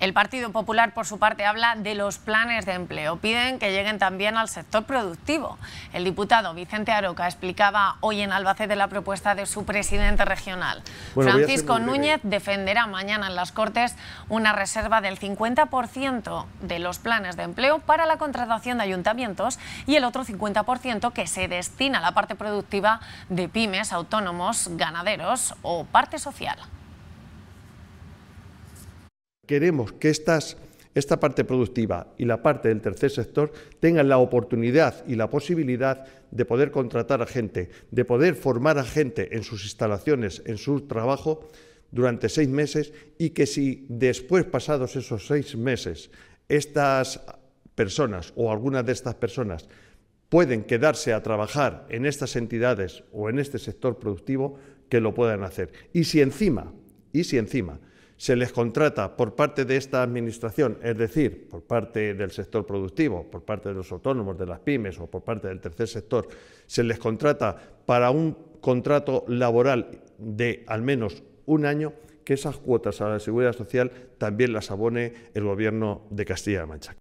El Partido Popular, por su parte, habla de los planes de empleo. Piden que lleguen también al sector productivo. El diputado Vicente Aroca explicaba hoy en Albacete la propuesta de su presidente regional. Francisco Núñez defenderá mañana en las Cortes una reserva del 50% de los planes de empleo para la contratación de ayuntamientos y el otro 50% que se destina a la parte productiva de pymes, autónomos, ganaderos o parte social queremos que esta parte productiva y la parte del tercer sector tengan la oportunidad y la posibilidad de poder contratar a gente, de poder formar a gente en sus instalaciones, en su trabajo durante seis meses y que si después pasados esos seis meses estas personas o algunas de estas personas pueden quedarse a trabajar en estas entidades o en este sector productivo, que lo puedan hacer. Y si encima, y si encima se les contrata por parte de esta administración, es decir, por parte del sector productivo, por parte de los autónomos, de las pymes o por parte del tercer sector, se les contrata para un contrato laboral de al menos un año, que esas cuotas a la seguridad social también las abone el gobierno de Castilla-La Mancha.